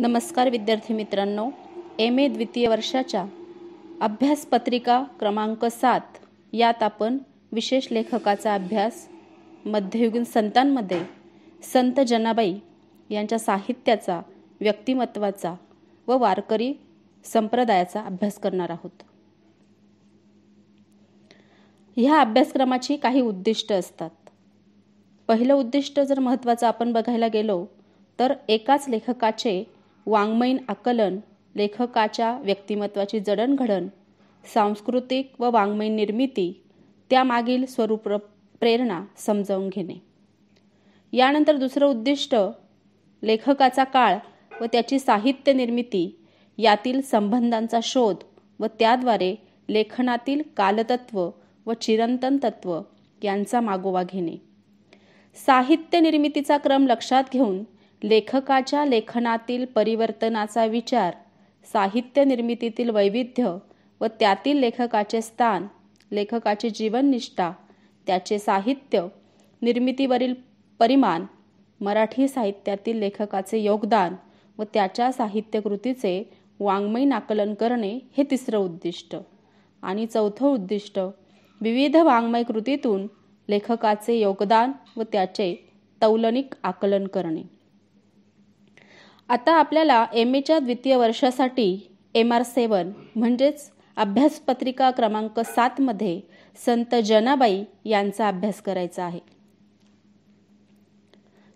नमस्कार विद्यार्थी मित्रांनो एम ए द्वितीय वर्षाच्या अभ्यासपत्रिका क्रमांक सात यात आपण विशेष लेखकाचा अभ्यास मध्ययुगीन संतांमध्ये संत जनाबाई यांच्या साहित्याचा व्यक्तिमत्वाचा व वारकरी संप्रदायाचा अभ्यास करणार आहोत ह्या अभ्यासक्रमाची काही उद्दिष्ट असतात पहिलं उद्दिष्ट जर महत्त्वाचं आपण बघायला गेलो तर एकाच लेखकाचे वाङ्मयीन आकलन लेखकाच्या व्यक्तिमत्वाची जडणघडण सांस्कृतिक व वाङ्मयीन निर्मिती त्यामागील स्वरूप प्रेरणा समजावून घेणे यानंतर दुसरं उद्दिष्ट लेखकाचा काळ व त्याची साहित्य निर्मिती यातील संबंधांचा शोध व त्याद्वारे लेखनातील कालतत्व व चिरंतन तत्व यांचा मागोवा घेणे साहित्य निर्मितीचा क्रम लक्षात घेऊन लेखकाच्या लेखनातील परिवर्तनाचा विचार साहित्य निर्मितीतील वैविध्य व त्यातील लेखकाचे स्थान लेखकाची जीवननिष्ठा त्याचे साहित्य निर्मितीवरील परिमाण मराठी साहित्यातील लेखकाचे योगदान व त्याच्या साहित्यकृतीचे वाङ्मय आकलन करणे हे तिसरं उद्दिष्ट आणि चौथं उद्दिष्ट विविध वाङ्मय कृतीतून लेखकाचे योगदान व त्याचे तौलनिक आकलन करणे आता आपल्याला एम एच्या द्वितीय वर्षासाठी एम आर सेवन म्हणजेच अभ्यासपत्रिका क्रमांक सातमध्ये संत जनाबाई यांचा अभ्यास करायचा आहे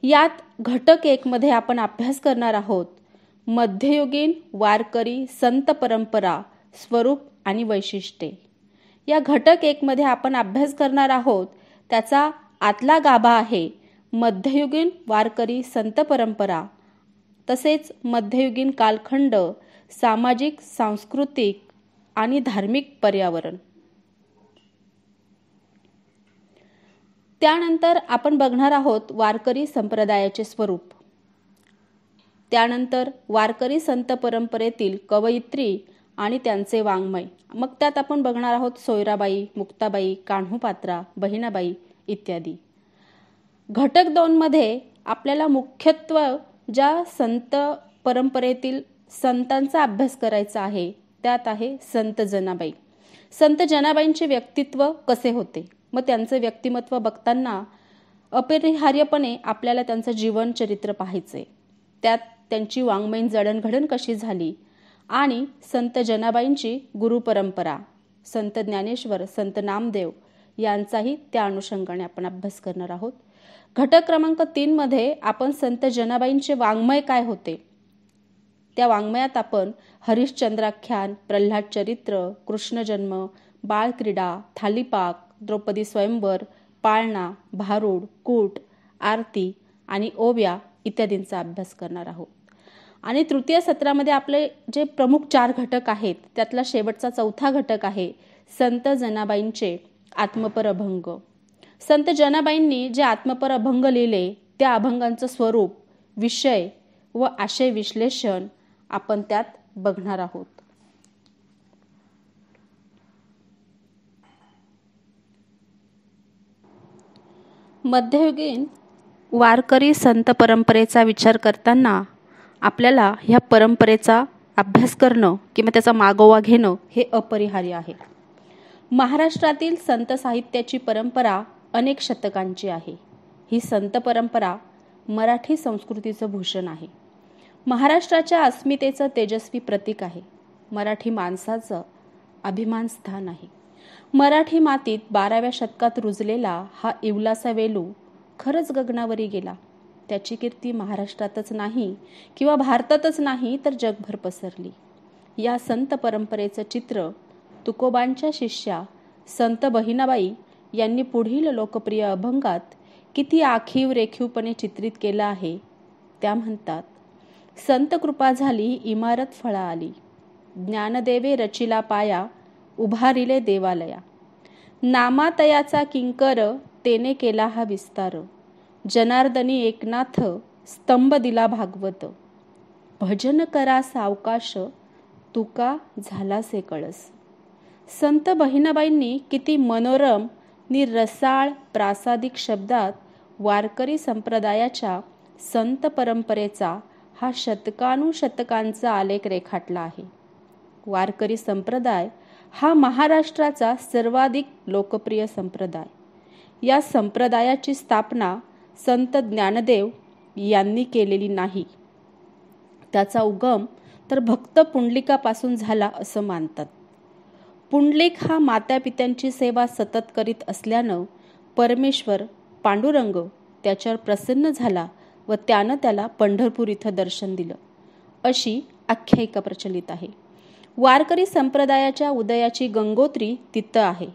यात घटक एकमध्ये आपण अभ्यास करणार आहोत मध्ययुगीन वारकरी संत परंपरा स्वरूप आणि वैशिष्ट्ये या घटक एकमध्ये आपण अभ्यास करणार आहोत त्याचा आतला गाभा आहे मध्ययुगीन वारकरी संत परंपरा तसेच मध्ययुगीन कालखंड सामाजिक सांस्कृतिक आणि धार्मिक पर्यावरण त्यानंतर आपण बघणार आहोत वारकरी संप्रदायाचे स्वरूप त्यानंतर वारकरी संत परंपरेतील कवयित्री आणि त्यांचे वाङ्मय मग त्यात आपण बघणार आहोत सोयराबाई मुक्ताबाई कान्हूपात्रा बहिणाबाई इत्यादी घटक दोनमध्ये आपल्याला मुख्यत्व ज्या संत परंपरेतील संतांचा अभ्यास करायचा आहे त्यात आहे संत जनाबाई संत जनाबाईंचे व्यक्तित्व कसे होते मग त्यांचे व्यक्तिमत्व बघताना अपरिहार्यपणे आपल्याला त्यांचं जीवनचरित्र पाहायचे त्यात त्यांची वाङ्मयीन जडणघडण कशी झाली आणि संत जनाबाईंची गुरुपरंपरा संत ज्ञानेश्वर संत नामदेव यांचाही त्या अनुषंगाने आपण अभ्यास करणार आहोत घटक क्रमांक मध्ये आपण संत जनाबाईंचे वाङ्मय काय होते त्या वाङ्मयात आपण हरिश्चंद्राख्यान प्रल्हाद चरित्र कृष्णजन्म बाळक्रीडा थालीपाक द्रौपदी स्वयंवर पाळणा भारूड कूट आरती आणि ओव्या इत्यादींचा अभ्यास करणार आहोत आणि तृतीय सत्रामध्ये आपले जे प्रमुख चार घटक आहेत त्यातला शेवटचा चौथा घटक आहे संत जनाबाईंचे आत्मपर अभंग संत जनाबाईंनी जे आत्मपर अभंग लिहिले त्या अभंगांचं स्वरूप विषय व आशय विश्लेषण आपण त्यात बघणार आहोत मध्ययुगीन वारकरी संत परंपरेचा विचार करताना आपल्याला ह्या परंपरेचा अभ्यास करणं किंवा त्याचा मागोवा घेणं हे अपरिहार्य आहे महाराष्ट्रातील संत साहित्याची परंपरा अनेक शतकांची आहे ही संत परंपरा मराठी संस्कृतीचं भूषण आहे महाराष्ट्राच्या अस्मितेचं तेजस्वी प्रतीक आहे मराठी माणसाचं अभिमान स्थान आहे मराठी मातीत बाराव्या शतकात रुजलेला हा इवलासा वेलू खरंच गगनावरी गेला त्याची कीर्ती महाराष्ट्रातच नाही किंवा भारतातच नाही तर जगभर पसरली या संत परंपरेचं चित्र तुकोबांच्या शिष्या संत बहिणाबाई यांनी पुढील लोकप्रिय अभंगात किती आखीव रेखीवपणे चित्रित केला आहे त्या म्हणतात संत कृपा झाली इमारत फळा आली ज्ञानदेवे रचिला पाया उभारिले देवालया नामातयाचा किंकर तेने केला हा विस्तार जनार्दनी एकनाथ स्तंभ दिला भागवत भजन करा सावकाश तुका झाला से कळस संत बहिणाबाईंनी किती मनोरम रसाळ प्रासादिक शब्दात वारकरी संप्रदायाच्या संत परंपरेचा हा शतकानुशतकांचा आलेख रेखाटला आहे वारकरी संप्रदाय हा महाराष्ट्राचा सर्वाधिक लोकप्रिय संप्रदाय या संप्रदायाची स्थापना संत ज्ञानदेव यांनी केलेली नाही त्याचा उगम तर भक्त पुंडलिकापासून झाला असं मानतात पुंडलिक हा मातापित्यांची सेवा सतत करीत असल्यानं परमेश्वर पांडुरंग त्याच्यावर प्रसन्न झाला व त्यानं त्याला पंढरपूर इथं दर्शन दिलं अशी आख्यायिका प्रचलित आहे वारकरी संप्रदायाच्या उदयाची गंगोत्री तिथं आहे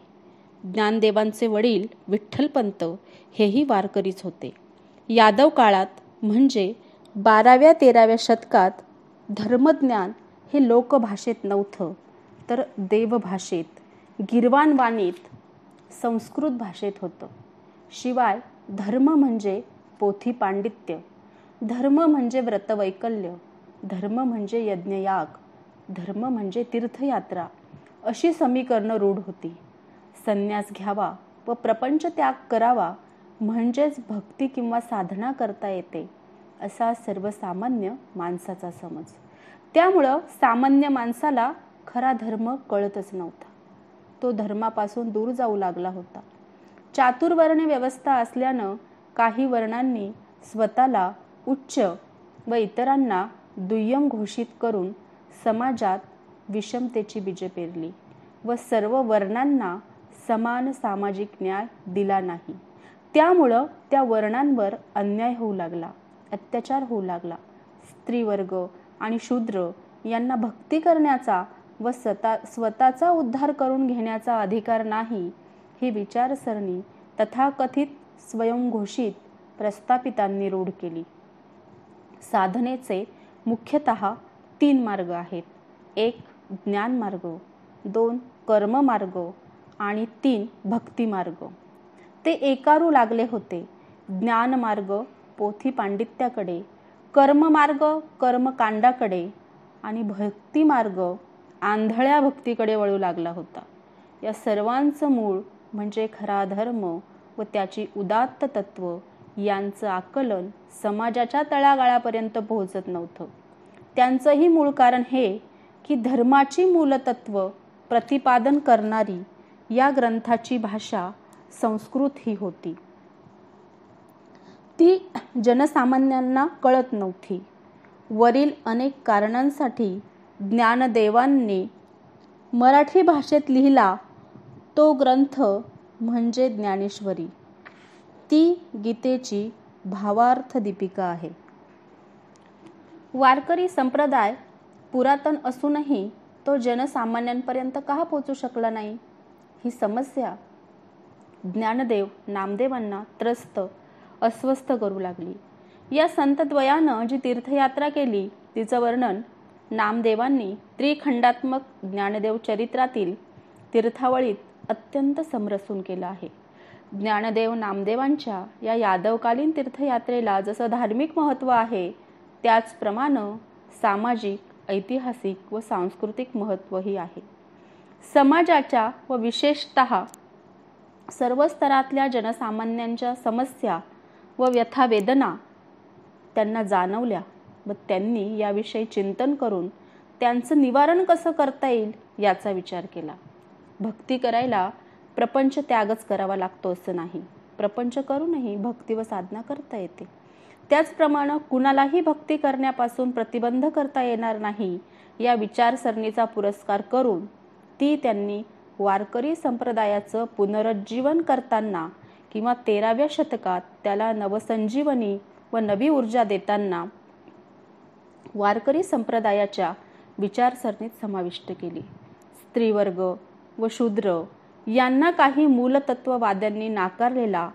ज्ञानदेवांचे वडील विठ्ठलपंत हेही वारकरीच होते यादव काळात म्हणजे बाराव्या तेराव्या शतकात धर्मज्ञान हे लोकभाषेत नव्हतं तर देवभाषेत गिरवानवाणीत संस्कृत भाषेत होतं शिवाय धर्म म्हणजे पोथी पांडित्य धर्म म्हणजे व्रतवैकल्य धर्म म्हणजे यज्ञयाग धर्म म्हणजे तीर्थयात्रा अशी समीकरणं रूढ होती संन्यास घ्यावा व प्रपंच त्याग करावा म्हणजेच भक्ती किंवा साधना करता येते असा सर्वसामान्य माणसाचा समज त्यामुळं सामान्य माणसाला खरा धर्म कळतच नव्हता तो धर्मापासून दूर जाऊ लागला होता चातुर्वर्ण व्यवस्था असल्यानं काही वर्णांनी स्वतःला उच्च व इतरांना दुय्यम घोषित करून समाजात विषमतेची बीजे पेरली व सर्व वर्णांना समान सामाजिक न्याय दिला नाही त्यामुळं त्या वर्णांवर अन्याय होऊ लागला अत्याचार होऊ लागला स्त्रीवर्ग आणि शूद्र यांना भक्ती करण्याचा व स्वतः स्वतःचा उद्धार करून घेण्याचा अधिकार नाही ही विचारसरणी तथाकथित स्वयंघोषित प्रस्थापितांनी रूढ केली साधनेचे मुख्यतः तीन मार्ग आहेत एक ज्ञानमार्ग दोन कर्ममार्ग आणि तीन भक्तिमार्ग ते एकारू लागले होते ज्ञानमार्ग पोथी पांडित्याकडे कर्ममार्ग कर्मकांडाकडे आणि भक्तिमार्ग आंधळ्या भक्तीकडे वळू लागला होता या सर्वांचं मूळ म्हणजे खरा धर्म व त्याची उदात्त तत्व यांचं आकलन समाजाच्या तळागाळापर्यंत पोहोचत नव्हतं त्यांचंही मूळ कारण हे की धर्माची मूलतत्व प्रतिपादन करणारी या ग्रंथाची भाषा संस्कृत ही होती ती जनसामान्यांना कळत नव्हती वरील अनेक कारणांसाठी ज्ञानदेवांनी मराठी भाषेत लिहिला तो ग्रंथ म्हणजे ज्ञानेश्वरी ती गीतेची भावार्थ दीपिका आहे वारकरी संप्रदाय पुरातन असूनही तो जनसामान्यांपर्यंत का पोचू शकला नाही ही समस्या ज्ञानदेव नामदेवांना त्रस्त अस्वस्थ करू लागली या संतद्वयानं जी तीर्थयात्रा केली तिचं वर्णन नामदेवांनी त्रिखंडात्मक ज्ञानदेव चरित्रातील तीर्थावळीत अत्यंत समरसून केलं आहे ज्ञानदेव नामदेवांच्या या यादवकालीन तीर्थयात्रेला जसं धार्मिक महत्त्व आहे त्याचप्रमाणे सामाजिक ऐतिहासिक व सांस्कृतिक महत्त्वही आहे समाजाच्या व विशेषत सर्व स्तरातल्या जनसामान्यांच्या समस्या व व्यथावेदना त्यांना जाणवल्या व त्यांनी याविषयी चिंतन करून त्यांचं निवारण कसं करता येईल याचा विचार केला भक्ती करायला प्रपंच त्यागच करावा लागतो असं नाही प्रपंच करूनही भक्ती व साधना करता येते त्याचप्रमाणे कुणालाही भक्ती करण्यापासून प्रतिबंध करता येणार नाही या विचारसरणीचा पुरस्कार करून ती त्यांनी वारकरी संप्रदायाचं पुनरुज्जीवन करताना किंवा तेराव्या शतकात त्याला नवसंजीवनी व नवी ऊर्जा देताना वारकरी संप्रदायाच्या विचारसरणीत समाविष्ट केली स्त्रीवर्ग व शूद्र यांना काही मूलतत्ववाद्यांनी नाकारलेला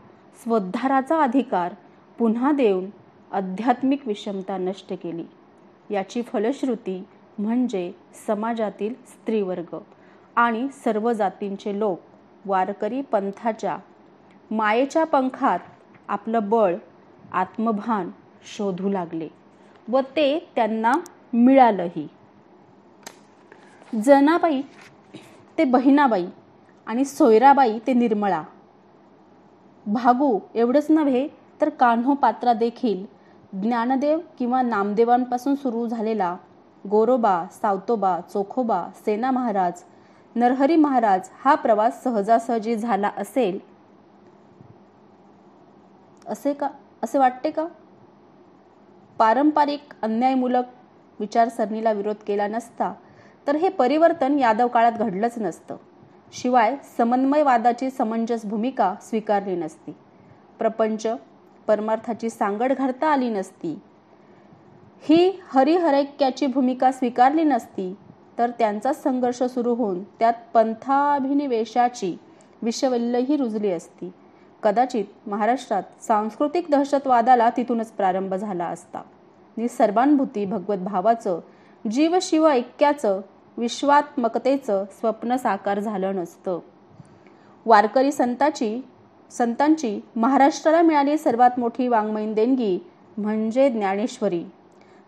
स्वोद्धाराचा अधिकार पुन्हा देऊन आध्यात्मिक विषमता नष्ट केली याची फलश्रुती म्हणजे समाजातील स्त्रीवर्ग आणि सर्व जातींचे लोक वारकरी पंथाच्या मायेच्या पंखात आपलं बळ आत्मभान शोधू लागले व ते त्यांना मिळालंही जनाबाई ते बहिणाबाई आणि सोयराबाई ते निर्मळा भागू एवढंच नव्हे तर कान्हो पात्रा देखील ज्ञानदेव किंवा नामदेवांपासून सुरू झालेला गोरोबा सावतोबा चोखोबा सेना महाराज नरहरी महाराज हा प्रवास सहजासहजी झाला असेल असे का असे वाटते का पारंपरिक अन्यायमूलक विचारसरणीला विरोध केला नसता तर हे परिवर्तन यादव काळात घडलंच नसतं शिवाय समन्वयवादाची समंजस भूमिका स्वीकारली नसती प्रपंच परमार्थाची सांगड घडता आली नसती ही हरिहरैक्याची भूमिका स्वीकारली नसती तर त्यांचा संघर्ष सुरू होऊन त्यात पंथाभिनिवेशाची विषवल्लही रुजली असती कदाचित महाराष्ट्रात सांस्कृतिक दहशतवादाला तिथूनच प्रारंभ झाला असता जी सर्वानुभूती भगवत भावाचं शिव ऐक्याचं विश्वात्मकतेचं स्वप्न साकार झालं नसतं वारकरी संताची संतांची महाराष्ट्राला मिळाली सर्वात मोठी वाङ्मयीन देणगी म्हणजे ज्ञानेश्वरी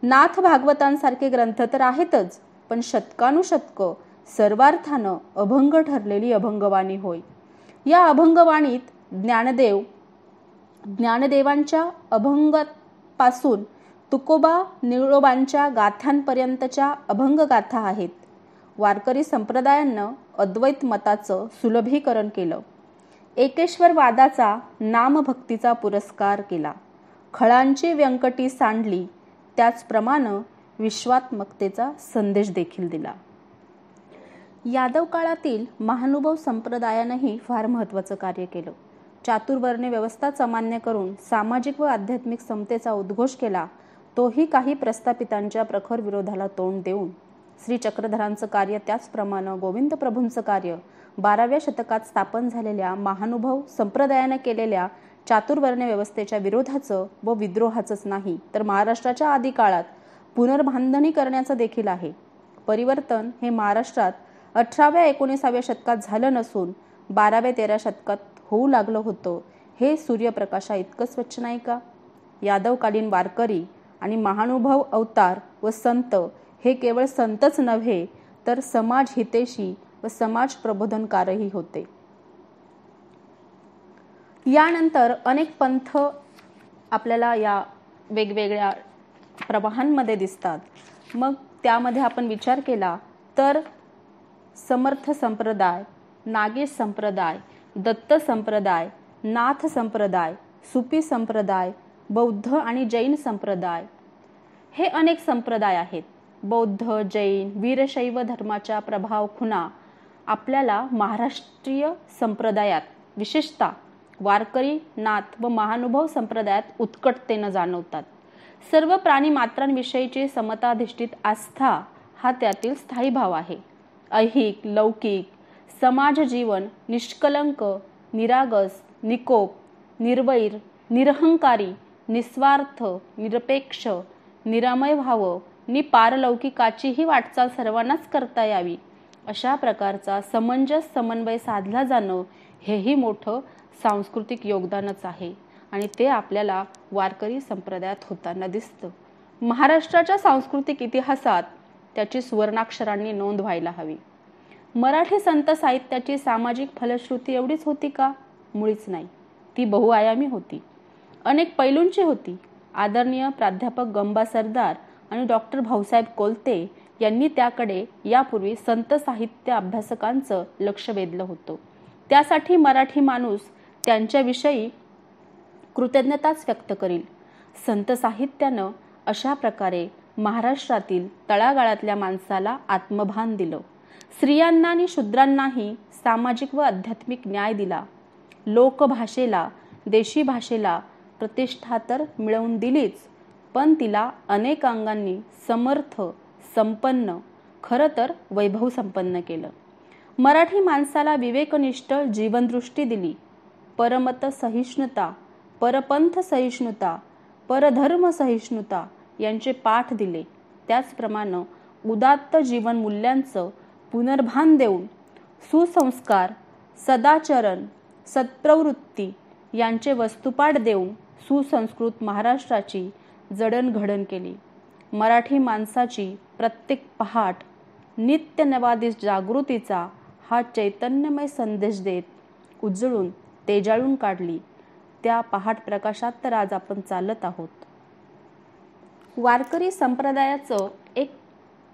नाथ भागवतांसारखे ग्रंथ तर आहेतच पण शतकानुशतक सर्वार्थानं अभंग ठरलेली अभंगवाणी होय या अभंगवाणीत ज्ञानदेव ज्ञानदेवांच्या अभंगापासून तुकोबा निळोबांच्या गाथ्यांपर्यंतच्या गाथा आहेत वारकरी संप्रदायानं अद्वैत मताचं सुलभीकरण केलं एकेश्वरवादाचा नामभक्तीचा पुरस्कार केला खळांची व्यंकटी सांडली त्याचप्रमाणे विश्वात्मकतेचा संदेश देखील दिला यादव काळातील महानुभव संप्रदायानंही फार महत्त्वाचं कार्य केलं चातुर्वर्णे व्यवस्था सामान्य करून सामाजिक व आध्यात्मिक समतेचा उद्घोष केला तोही काही प्रस्थापितांच्या प्रखर विरोधाला तोंड देऊन श्री चक्रधरांचं कार्य त्याचप्रमाणे गोविंद प्रभूंचं कार्य बाराव्या शतकात स्थापन झालेल्या महानुभव संप्रदायानं केलेल्या चातुर्वर्ण व्यवस्थेच्या विरोधाचं व विद्रोहाचंच नाही तर महाराष्ट्राच्या आधी काळात पुनर्बांधणी करण्याचं देखील आहे परिवर्तन हे महाराष्ट्रात अठराव्या एकोणीसाव्या शतकात झालं नसून बाराव्या तेरा शतकात होऊ लागलं होतं हे सूर्यप्रकाशा इतकं स्वच्छ नाही का यादवकालीन वारकरी आणि महानुभव अवतार व संत हे केवळ संतच नव्हे तर समाज हितेशी व समाज प्रबोधनकारही होते यानंतर अनेक पंथ आपल्याला या वेगवेगळ्या प्रवाहांमध्ये दिसतात मग त्यामध्ये आपण विचार केला तर समर्थ संप्रदाय नागेश संप्रदाय दत्त संप्रदाय नाथ संप्रदाय सुपी संप्रदाय बौद्ध आणि जैन संप्रदाय हे अनेक संप्रदाय आहेत बौद्ध जैन वीरशैव धर्माच्या प्रभाव खुणा आपल्याला महाराष्ट्रीय संप्रदायात विशेषतः वारकरी नाथ व महानुभव संप्रदायात उत्कटतेनं जाणवतात सर्व प्राणी मात्रांविषयीची समताधिष्ठित आस्था हा त्यातील स्थायी भाव आहे ऐहिक लौकिक समाजजीवन निष्कलंक निरागस निकोप निर्वैर निरहंकारी निस्वार्थ निरपेक्ष निरामय व्हावं नि पारलौकिकाचीही वाटचाल सर्वांनाच करता यावी अशा प्रकारचा समंजस समन्वय साधला जाणं हेही मोठं सांस्कृतिक योगदानच आहे आणि ते आपल्याला वारकरी संप्रदायात होताना दिसतं महाराष्ट्राच्या सांस्कृतिक इतिहासात त्याची सुवर्णाक्षरांनी नोंद व्हायला हवी मराठी संत साहित्याची सामाजिक फलश्रुती एवढीच होती का मुळीच नाही ती बहुआयामी होती अनेक पैलूंची होती आदरणीय प्राध्यापक गंबा सरदार आणि डॉक्टर भाऊसाहेब कोलते यांनी त्याकडे यापूर्वी संत साहित्य अभ्यासकांचं लक्ष वेधलं होतं त्यासाठी मराठी माणूस त्यांच्याविषयी कृतज्ञताच व्यक्त करील संत साहित्यानं अशा प्रकारे महाराष्ट्रातील तळागाळातल्या माणसाला आत्मभान दिलं स्त्रियांना आणि शूद्रांनाही सामाजिक व आध्यात्मिक न्याय दिला लोकभाषेला देशी भाषेला प्रतिष्ठा तर मिळवून दिलीच पण तिला अनेक अंगांनी समर्थ संपन्न खरं तर वैभव संपन्न केलं मराठी माणसाला विवेकनिष्ठ जीवनदृष्टी दिली परमत सहिष्णुता परपंथ सहिष्णुता परधर्म सहिष्णुता यांचे पाठ दिले त्याचप्रमाणे उदात्त जीवन मूल्यांचं पुनर्भान देऊन सुसंस्कार सदाचरण सत्प्रवृत्ती यांचे वस्तुपाठ देऊन सुसंस्कृत महाराष्ट्राची जडणघडण केली मराठी माणसाची प्रत्येक पहाट नित्य नवादिस जागृतीचा हा चैतन्यमय संदेश देत उजळून तेजाळून काढली त्या पहाट प्रकाशात तर आज आपण चालत आहोत वारकरी संप्रदायाचं एक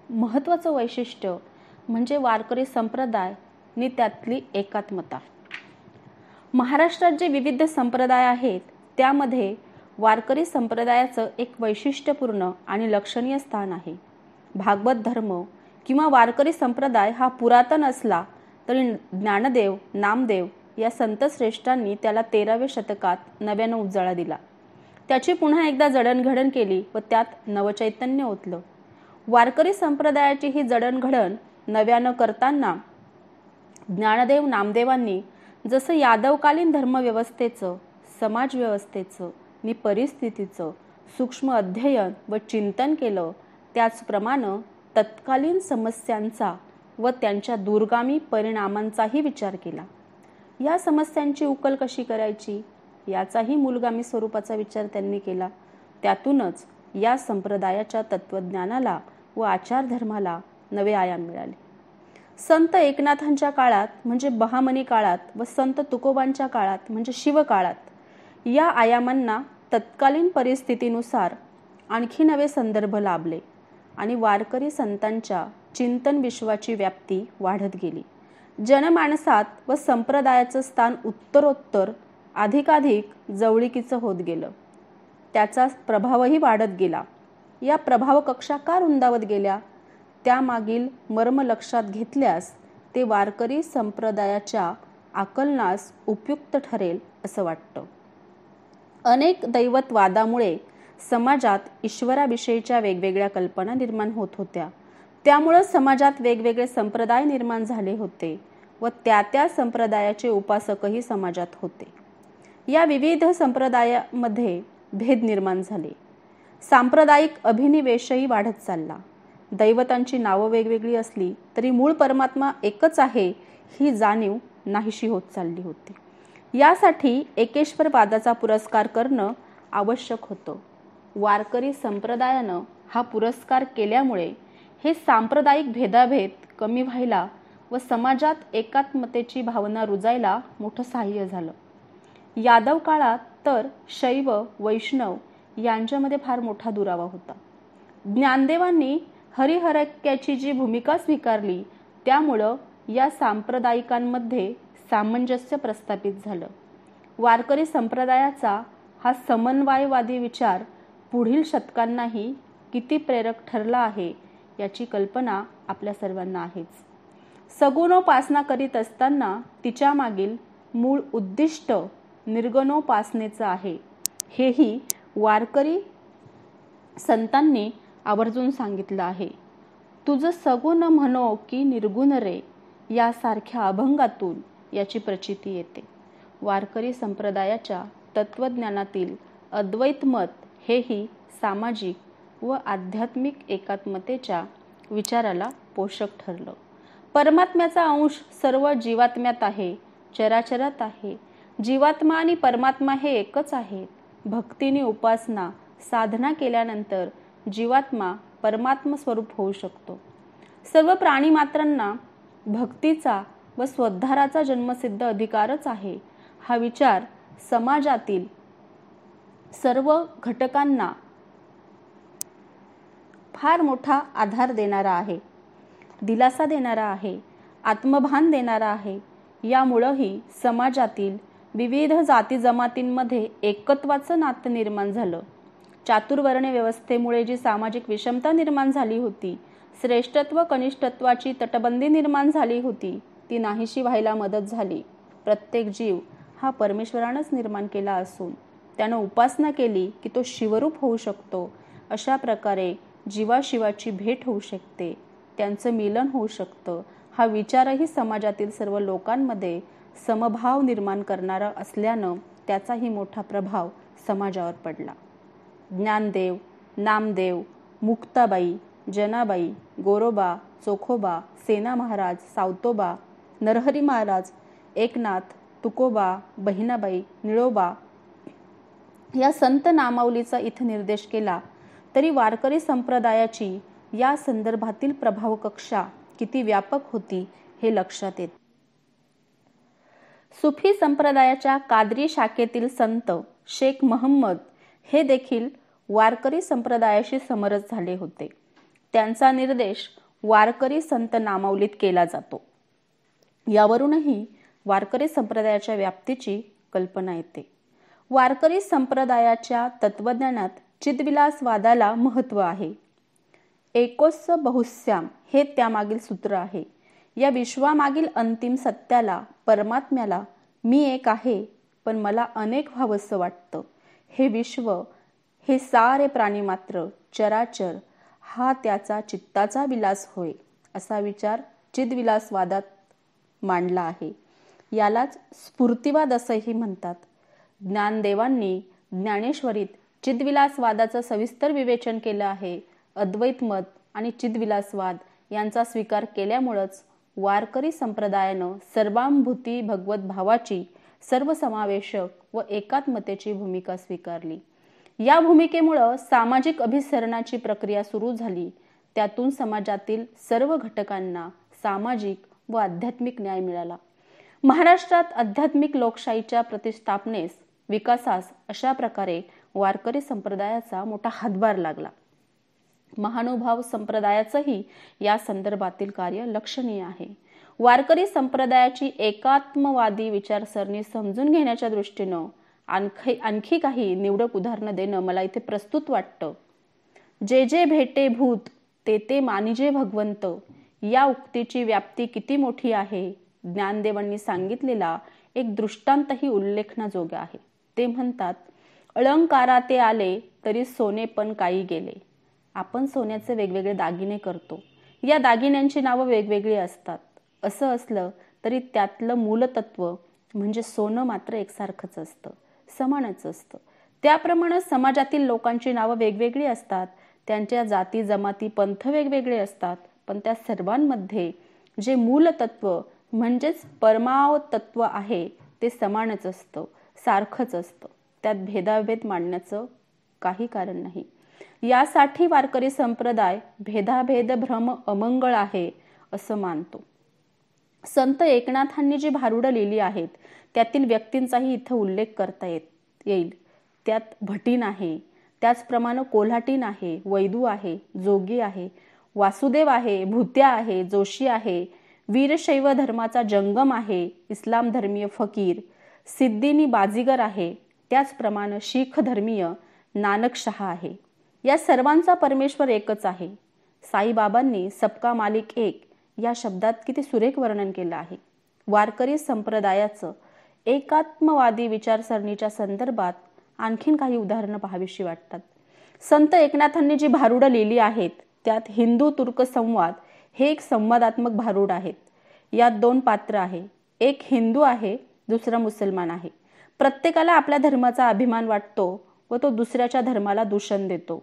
महत्त्वाचं वैशिष्ट्य म्हणजे वारकरी संप्रदाय नि त्यातली एकात्मता महाराष्ट्रात जे विविध संप्रदाय आहेत त्यामध्ये वारकरी संप्रदायाचं एक वैशिष्ट्यपूर्ण आणि लक्षणीय स्थान आहे भागवत धर्म किंवा वारकरी संप्रदाय हा पुरातन असला तरी ज्ञानदेव नामदेव या संतश्रेष्ठांनी त्याला तेराव्या शतकात नव्यानं उजाळा दिला त्याची पुन्हा एकदा जडणघडण केली व त्यात नवचैतन्य ओतलं वारकरी संप्रदायाची ही जडणघडण नव्यानं करताना ज्ञानदेव नामदेवांनी जसं यादवकालीन धर्मव्यवस्थेचं समाजव्यवस्थेचं नि परिस्थितीचं सूक्ष्म अध्ययन व चिंतन केलं त्याचप्रमाणे तत्कालीन समस्यांचा व त्यांच्या दूरगामी परिणामांचाही विचार केला या समस्यांची उकल कशी करायची याचाही मूलगामी स्वरूपाचा विचार त्यांनी केला त्यातूनच या संप्रदायाच्या तत्वज्ञानाला व आचारधर्माला नवे आयाम मिळाले संत एकनाथांच्या काळात म्हणजे बहामनी काळात व संत तुकोबांच्या काळात म्हणजे शिवकाळात या आयामांना तत्कालीन परिस्थितीनुसार आणखी नवे संदर्भ लाभले आणि वारकरी संतांच्या चिंतन विश्वाची व्याप्ती वाढत गेली जनमानसात व संप्रदायाचं स्थान उत्तरोत्तर अधिकाधिक जवळीकीचं होत गेलं त्याचा प्रभावही वाढत गेला या प्रभाव कक्षा का रुंदावत गेल्या त्यामागील मर्म लक्षात घेतल्यास ते वारकरी संप्रदायाच्या आकलनास उपयुक्त ठरेल असं वाटतं अनेक दैवतवादामुळे समाजात ईश्वराविषयीच्या वेगवेगळ्या कल्पना निर्माण होत होत्या त्यामुळं समाजात वेगवेगळे संप्रदाय निर्माण झाले होते व त्या त्या संप्रदायाचे उपासकही समाजात होते या विविध संप्रदायामध्ये भेद निर्माण झाले सांप्रदायिक अभिनिवेशही वाढत चालला दैवतांची नावं वेगवेगळी असली तरी मूळ परमात्मा एकच आहे ही जाणीव नाहीशी होत चालली होती यासाठी एकेश्वरवादाचा पुरस्कार करणं आवश्यक होतं वारकरी संप्रदायानं हा पुरस्कार केल्यामुळे हे सांप्रदायिक भेदाभेद कमी व्हायला व समाजात एकात्मतेची भावना रुजायला मोठं सहाय्य झालं यादव काळात तर शैव वैष्णव यांच्यामध्ये फार मोठा दुरावा होता ज्ञानदेवांनी हरिहरक्याची जी भूमिका स्वीकारली त्यामुळं या सांप्रदायिकांमध्ये सामंजस्य प्रस्थापित झालं वारकरी संप्रदायाचा हा समन्वयवादी विचार पुढील शतकांनाही किती प्रेरक ठरला आहे याची कल्पना आपल्या सर्वांना आहेच सगुणोपासना करीत असताना तिच्या मागील मूळ उद्दिष्ट निर्गणोपासनेचं आहे हेही वारकरी संतांनी आवर्जून सांगितलं आहे तुझं सगुण म्हणो की निर्गुण रे यासारख्या अभंगातून याची प्रचिती येते वारकरी संप्रदायाच्या तत्त्वज्ञानातील मत हेही सामाजिक व आध्यात्मिक एकात्मतेच्या विचाराला पोषक ठरलं परमात्म्याचा अंश सर्व जीवात्म्यात आहे चराचरात आहे जीवात्मा आणि परमात्मा हे एकच आहेत भक्तीने उपासना साधना केल्यानंतर जीवात्मा परमात्मा स्वरूप होऊ शकतो सर्व प्राणीमात्रांना भक्तीचा व स्वधाराचा जन्मसिद्ध अधिकारच आहे हा विचार समाजातील सर्व घटकांना फार मोठा आधार देणारा आहे दिलासा देणारा आहे आत्मभान देणारा आहे यामुळंही समाजातील विविध जाती जमातींमध्ये एकत्वाचं नातं निर्माण झालं चातुर्वर्ण व्यवस्थेमुळे जी सामाजिक विषमता निर्माण झाली होती श्रेष्ठत्व कनिष्ठत्वाची तटबंदी निर्माण झाली होती ती नाहीशी व्हायला मदत झाली प्रत्येक जीव हा परमेश्वरानंच निर्माण केला असून त्यानं उपासना केली की तो शिवरूप होऊ शकतो अशा प्रकारे जीवाशिवाची भेट होऊ शकते त्यांचं मिलन होऊ शकतं हा विचारही समाजातील सर्व लोकांमध्ये समभाव निर्माण करणारा असल्यानं त्याचाही मोठा प्रभाव समाजावर पडला ज्ञानदेव नामदेव मुक्ताबाई जनाबाई गोरोबा चोखोबा सेना महाराज सावतोबा नरहरी महाराज एकनाथ तुकोबा बहिणाबाई निळोबा या संत नामावलीचा इथे निर्देश केला तरी वारकरी संप्रदायाची या संदर्भातील प्रभाव कक्षा किती व्यापक होती हे लक्षात येत सुफी संप्रदायाच्या कादरी शाखेतील संत शेख महम्मद हे देखील वारकरी संप्रदायाशी समरस झाले होते त्यांचा निर्देश वारकरी संत नामावलीत केला जातो यावरूनही वारकरी संप्रदायाच्या व्याप्तीची कल्पना येते वारकरी संप्रदायाच्या तत्वज्ञानात चितविलासवादाला महत्व आहे एकोस बहुस्याम हे त्यामागील सूत्र आहे या विश्वामागील अंतिम सत्याला परमात्म्याला मी एक आहे पण मला अनेक व्हावंसं वाटतं हे विश्व हे सारे प्राणी मात्र चराचर हा त्याचा चित्ताचा विलास होय असा विचार चिदविलासवादात मांडला आहे यालाच स्फूर्तिवाद असंही म्हणतात ज्ञानदेवांनी ज्ञानेश्वरीत चिद्विलासवादाचं सविस्तर विवेचन केलं आहे अद्वैत मत आणि चिद्विलासवाद यांचा स्वीकार केल्यामुळंच वारकरी संप्रदायानं सर्वांभूती भगवत भावाची सर्वसमावेशक व एकात्मतेची भूमिका स्वीकारली या भूमिकेमुळं सामाजिक अभिसरणाची प्रक्रिया सुरू झाली त्यातून समाजातील सर्व घटकांना सामाजिक व आध्यात्मिक न्याय मिळाला महाराष्ट्रात आध्यात्मिक लोकशाहीच्या प्रतिष्ठापनेस विकासास अशा प्रकारे वारकरी संप्रदायाचा मोठा हातभार लागला महानुभाव संप्रदायाचंही या संदर्भातील कार्य लक्षणीय आहे वारकरी संप्रदायाची एकात्मवादी विचारसरणी समजून घेण्याच्या दृष्टीनं आणखी आणखी काही निवडक उदाहरणं देणं मला इथे प्रस्तुत वाटतं जे जे भेटे भूत ते ते मानिजे भगवंत या उक्तीची व्याप्ती किती मोठी आहे ज्ञानदेवांनी सांगितलेला एक दृष्टांतही उल्लेखनाजोग आहे ते म्हणतात अलंकाराते आले तरी सोने पण काही गेले आपण सोन्याचे वेगवेगळे दागिने करतो या दागिन्यांची नावं वेगवेगळी असतात असं असलं तरी त्यातलं मूलतत्व म्हणजे सोनं मात्र एकसारखंच असतं समानच असतं त्याप्रमाणे समाजातील लोकांची नावं वेगवेगळी असतात त्यांच्या जाती जमाती पंथ वेगवेगळे असतात पण त्या सर्वांमध्ये जे मूलतत्व म्हणजेच परमावतत्व आहे ते समानच असतं सारखंच असतं त्यात भेदाभेद मांडण्याचं काही कारण नाही यासाठी वारकरी संप्रदाय भेदाभेद भ्रम अमंगळ आहे असं मानतो संत एकनाथांनी जी भारुड लिहिली आहेत त्यातील व्यक्तींचाही इथं उल्लेख करता येत येईल त्यात भटीन आहे त्याचप्रमाणे कोल्हाटीन आहे वैदू आहे जोगी आहे वासुदेव आहे भूत्या आहे जोशी आहे वीरशैव धर्माचा जंगम आहे इस्लाम धर्मीय फकीर सिद्दीनी बाजीगर आहे त्याचप्रमाणे शीख धर्मीय नानक शहा आहे या सर्वांचा परमेश्वर एकच आहे साईबाबांनी सबका मालिक एक या शब्दात किती सुरेख वर्णन केलं आहे वारकरी संप्रदायाचं एकात्मवादी विचारसरणीच्या संदर्भात आणखीन काही उदाहरणं पाहावीशी वाटतात संत एकनाथांनी जी भारुडं लिहिली आहेत त्यात हिंदू तुर्क संवाद हे एक संवादात्मक भारूड आहेत यात दोन पात्र आहे एक हिंदू आहे दुसरा मुसलमान आहे प्रत्येकाला आपल्या धर्माचा अभिमान वाटतो व तो दुसऱ्याच्या धर्माला दूषण देतो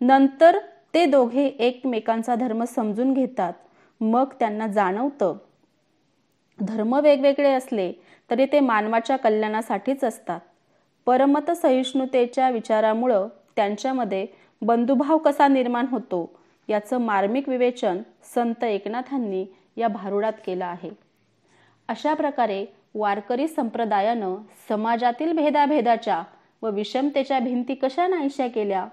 नंतर ते दोघे एकमेकांचा धर्म समजून घेतात मग त्यांना जाणवतं धर्म वेगवेगळे असले तरी ते मानवाच्या कल्याणासाठीच असतात परमत सहिष्णुतेच्या विचारामुळं त्यांच्यामध्ये बंधुभाव कसा निर्माण होतो याचं मार्मिक विवेचन संत एकनाथांनी या भारुडात केलं आहे अशा प्रकारे वारकरी संप्रदायानं समाजातील भेदाभेदाच्या व विषमतेच्या भिंती कशा नाहीशा केल्या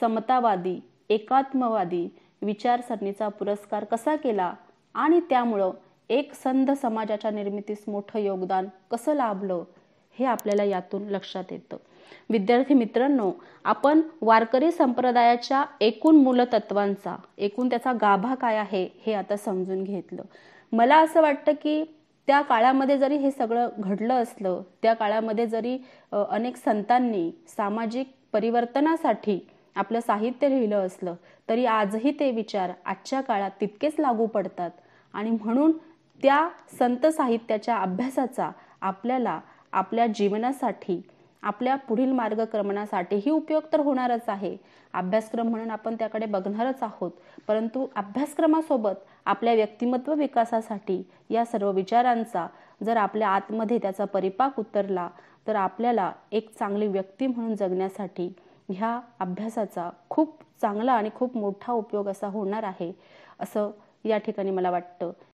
समतावादी एकात्मवादी विचारसरणीचा पुरस्कार कसा केला आणि त्यामुळं एक संध समाजाच्या निर्मितीस मोठं योगदान कसं लाभलं हे आपल्याला यातून लक्षात येतं विद्यार्थी मित्रांनो आपण वारकरी संप्रदायाच्या एकूण मूलतत्वांचा एकूण त्याचा गाभा काय आहे हे आता समजून घेतलं मला असं वाटतं की त्या काळामध्ये जरी हे सगळं घडलं असलं त्या काळामध्ये जरी अनेक संतांनी सामाजिक परिवर्तनासाठी आपलं साहित्य लिहिलं असलं तरी आजही ते विचार आजच्या काळात तितकेच लागू पडतात आणि म्हणून त्या संत साहित्याच्या अभ्यासाचा आपल्याला आपल्या जीवनासाठी आपल्या पुढील मार्गक्रमणासाठीही उपयोग तर होणारच आहे अभ्यासक्रम म्हणून आपण त्याकडे बघणारच आहोत परंतु अभ्यासक्रमासोबत आपल्या व्यक्तिमत्व विकासासाठी या सर्व विचारांचा जर आपल्या आतमध्ये त्याचा परिपाक उतरला तर आपल्याला एक चांगली व्यक्ती म्हणून जगण्यासाठी ह्या अभ्यासाचा खूप चांगला आणि खूप मोठा उपयोग असा होणार आहे असं या ठिकाणी मला वाटतं